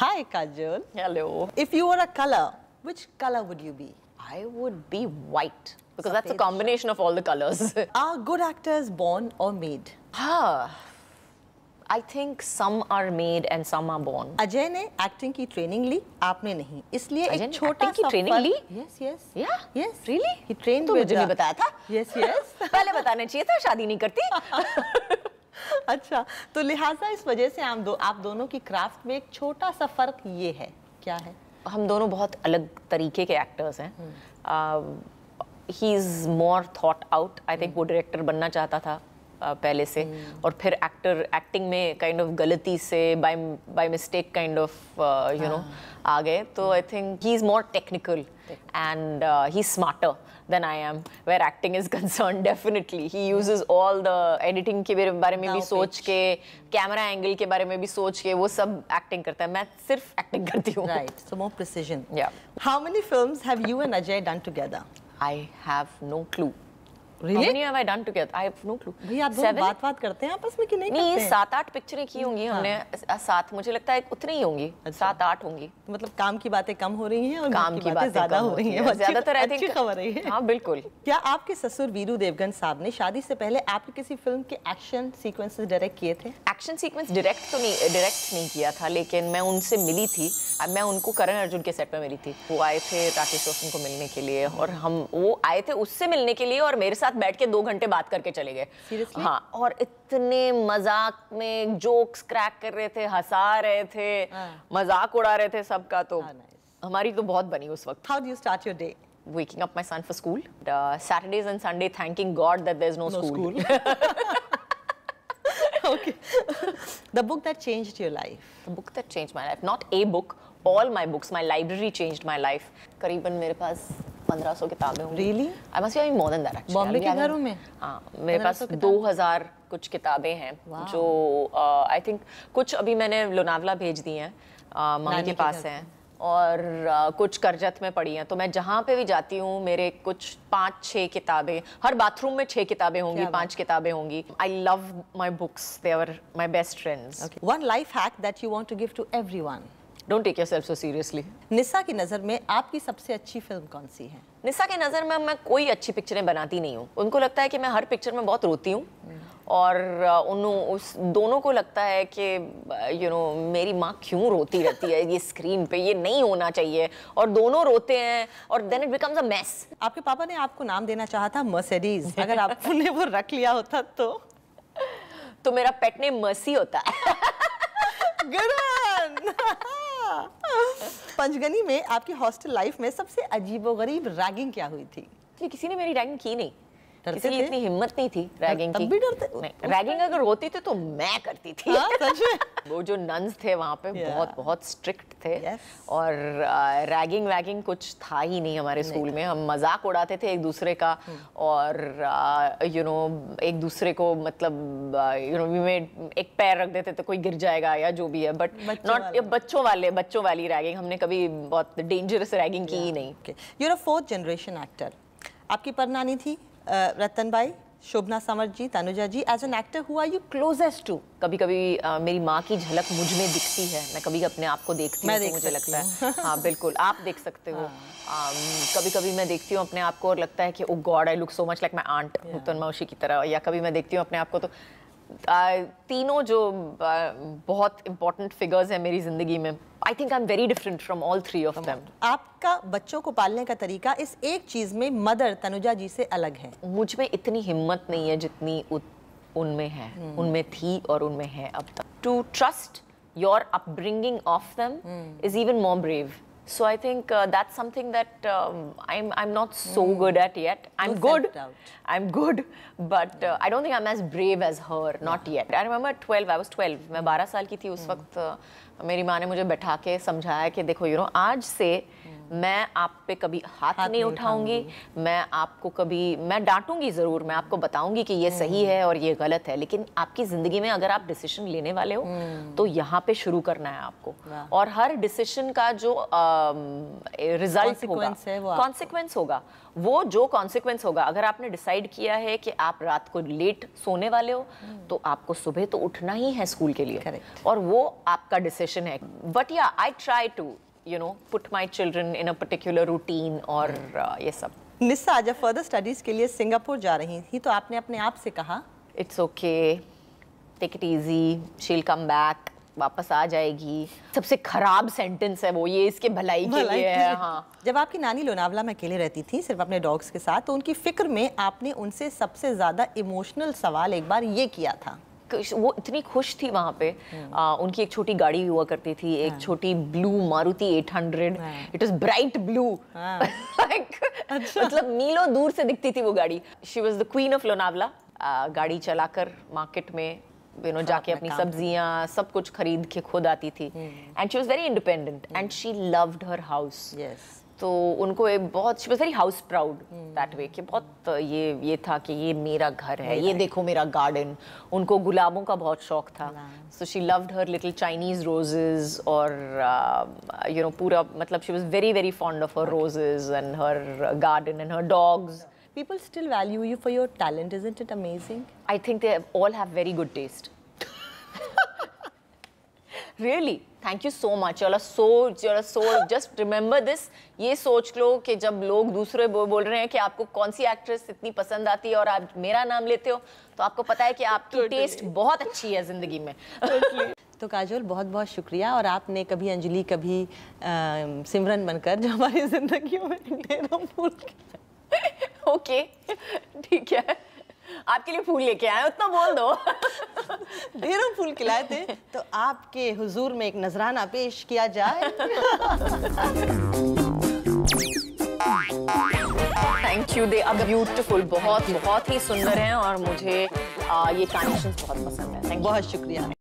Hi, Kajol. Hello. If you were a color, which color would you be? I would be white because that's a combination of all the colors. are good actors born or made? Ah, I think some are made and some are born. Ajay acting ki training li, ली आपने Isliye इसलिए एक छोटा सा training ली Yes, yes. Yeah. Yes. Really? He trained तो मुझे नहीं बताया था यस yes, yes. पहले बताना चाहिए था शादी नहीं करती अच्छा तो लिहाजा इस वजह से आप दो आप दोनों की क्राफ्ट में एक छोटा सा फ़र्क ये है क्या है हम दोनों बहुत अलग तरीके के एक्टर्स हैं he is more thought out I think वो डायरेक्टर बनना चाहता था पहले से हम्म। और फिर एक्टर एक्टिंग में काइंड ऑफ गलती से by by mistake kind of you know आ गए तो I think he is more technical and he smarter than I am where acting is concern definitely he use all the editing के बारे में भी सोच के कैमरा एंगल के बारे में भी सोच के वो सब एक्टिंग करता है मैं सिर्फ एक्टिंग करती हूँ how many film Ajay done together I have no clue Really? How many have I done together? I have no clue. आप दोनों बात बात करते हैं आपस में कि नहीं, करते हैं? सात आठ पिक्चरें की होंगी हाँ। हमने सात मुझे लगता है उतनी ही होंगी अच्छा। सात आठ होंगी तो मतलब काम की बातें कम हो रही हैं और काम की बातें ज्यादा हो रही हैं खबर हाँ बिल्कुल क्या आपके ससुर वीरू देवगन साहब ने शादी से पहले आपकी किसी फिल्म के एक्शन सीक्वेंस डायरेक्ट किए थे एक्शन सीक्वेंस डायरेक्ट तो नहीं डायरेक्ट नहीं किया था लेकिन मैं उनसे मिली थी मैं उनको करण अर्जुन के सेट पर मिली थी वो आए थे राकेश रोशन को मिलने के लिए और हम वो आए थे उससे मिलने के लिए और मेरे साथ साथ बैठ के दो घंटे बात करके चले गए हाँ और इतने मजाक में जोक्स क्रैक कर रहे थे हंसा रहे थे हाँ. मजाक उड़ा रहे थे सबका तो हाँ, हमारी तो बहुत बनी उस वक्त how do you start your day waking up my son for school uh, saturdays and sunday thanking god that there's no, no school, school. okay. the book that changed your life. The book that changed my life. Not a book. All my books. My library changed my life. करीबन मेरे पास पंद्रह सौ किताबें really I must be more than that actually Bombay के घरों में हाँ मेरे पास दो हज़ार कुछ किताबें हैं जो आई थिंक कुछ अभी मैंने लोनावला भेज दी हैं मम्मी के पास हैं और आ, कुछ करजत में पड़ी हैं तो मैं जहाँ पे भी जाती हूँ मेरे कुछ पाँच छः किताबें हर बाथरूम में छः किताबें होंगी पाँच किताबें होंगी I love my books they are my best friends one life hack that you want to give to everyone don't take yourself so seriously Nisha की नज़र में आपकी सबसे अच्छी फिल्म कौन सी है निशा की नज़र में मैं कोई अच्छी पिक्चरें बनाती नहीं हूँ उनको लगता है कि मैं हर पिक्चर में बहुत रोती हूँ और uh, उन उस दोनों को लगता है कि यू uh, नो मेरी माँ क्यों रोती रहती है ये स्क्रीन पे ये नहीं होना चाहिए और दोनों रोते हैं और then it becomes a mess आपके पापा ने आपको नाम देना चाहा था मर्सिडीज अगर आपने वो रख लिया होता तो तो मेरा पेट नेम मर्सी होता गुड पंचगनी में आपकी हॉस्टल लाइफ में सबसे अजीबोगरीब रैगिंग क्या हुई थी किसी ने मेरी रैगिंग की नहीं करते थे इतनी हिम्मत नहीं थी रैगिंग की भी डरते रैगिंग अगर होती थी तो मैं करती थी हाँ, सच में वो जो नंस थे वहाँ पे बहुत बहुत स्ट्रिक्ट थे और रैगिंग uh, वैगिंग कुछ था ही नहीं हमारे स्कूल में हम मजाक उड़ाते थे एक दूसरे का hmm. और यू uh, नो एक दूसरे को मतलब यू नो वी मेड एक पैर रख देते थे कोई गिर जाएगा या जो भी है बट नॉट बच्चों वाले बच्चों वाली रैगिंग हमने कभी बहुत डेंजरस रैगिंग की ही नहीं you are fourth generation actor आपकी परनानी थी Uh, रतन भाई शोभना सावर ji Tanuja ji as an actor who are you closest to कभी कभी आ, मेरी माँ की झलक मुझ में दिखती है मैं कभी अपने आप को देखती हूँ तो देख तो मुझे लगता है हाँ बिल्कुल आप देख सकते हो हाँ। um, कभी कभी मैं देखती हूँ अपने आप को और लगता है कि oh god I look so much like my aunt Nutan मौशी की तरह या कभी मैं देखती हूँ अपने आप को तो आ, uh, तीनों जो uh, बहुत इंपॉर्टेंट फिगर्स हैं मेरी ज़िंदगी में I think I am very different from all three of them आपका बच्चों को पालने का तरीका इस एक चीज में मदर तनुजा जी से अलग है मुझ में इतनी हिम्मत नहीं है जितनी उनमें है हम्म। उनमें थी और उनमें है अब तक to trust your upbringing of them is even more brave So I think uh, that's something that um, I'm I'm not so mm. good at yet. I'm you good. I'm good, but uh, I don't think I'm as brave as her. Not yet. I remember 12. I was 12. I was 12 साल की थी उस mm. वक्त uh, मेरी माँ ने मुझे बैठा के समझाया कि देखो यू you नो know, आज से mm. मैं आप पे कभी हाथ, हाथ नहीं उठाऊंगी मैं आपको कभी मैं डांटूंगी ज़रूर मैं आपको बताऊंगी कि ये सही हम्म। है और ये गलत है लेकिन आपकी ज़िंदगी में अगर आप डिसीजन लेने वाले हो हम्म। तो यहाँ पे शुरू करना है आपको और हर डिसीजन का जो रिजल्ट होगा कॉन्सिक्वेंस होगा वो जो कॉन्सिक्वेंस होगा अगर आपने डिसाइड किया है कि आप रात को लेट सोने वाले हो हम्म। तो आपको सुबह तो उठना ही है स्कूल के लिए और वो आपका डिसीजन है but yeah I try to you know put my children in a particular routine और ये सब निस्सा आज फर्दर स्टडीज के लिए सिंगापुर जा रही थी तो आपने अपने आप से कहा it's okay take it easy she will come back वापस आ जाएगी सबसे खराब सेंटेंस है वो ये इसके भलाई, भलाई के लिए है हाँ जब आपकी नानी लोनावला में अकेले रहती थी सिर्फ अपने डॉग्स के साथ तो उनकी फिक्र में आपने उनसे सबसे ज़्यादा इमोशनल सवाल एक बार ये किया था वो इतनी खुश थी वहाँ पे हम्म। आ, उनकी एक छोटी गाड़ी हुआ करती थी एक हाँ। छोटी blue Maruti 800 it was bright blue like मतलब नीलो दूर से दिखती थी वो गाड़ी she was the queen of Lonavala गाड़ी चलाकर मार्केट में यू नो हाँ, जाके अपनी सब्जियां सब कुछ खरीद के खुद आती थी and she was very independent and she loved her house तो उनको एक बहुत she was very house proud that way कि बहुत ये ये था कि ये मेरा घर है ये देखो मेरा गार्डन उनको गुलाबों का बहुत शौक था so she loved her little Chinese roses और यू uh, नो पूरा मतलब she was very very fond of her roses and her garden and her dogs People still value you for your talent, isn't it amazing? I think they all have very good taste. Really thank you so much your soul your soul just remember this ये सोच लो कि जब लोग दूसरे बोल रहे हैं कि आपको कौन सी एक्ट्रेस इतनी पसंद आती है और आप मेरा नाम लेते हो तो आपको पता है कि आपकी टेस्ट बहुत अच्छी है ज़िंदगी में तो काजोल बहुत बहुत शुक्रिया और आपने कभी अंजलि कभी आ, सिमरन बनकर जो हमारी जिंदगी में डेरा ओके ठीक है आपके लिए फूल लेके आए उतना बोल दो ढेरों फूल खिलाए थे तो आपके हुजूर में एक नजराना पेश किया जाए थैंक यू दे अब ब्यूटिफुल बहुत बहुत ही सुंदर हैं और मुझे आ, ये कानेक्शन बहुत पसंद है थैंक बहुत शुक्रिया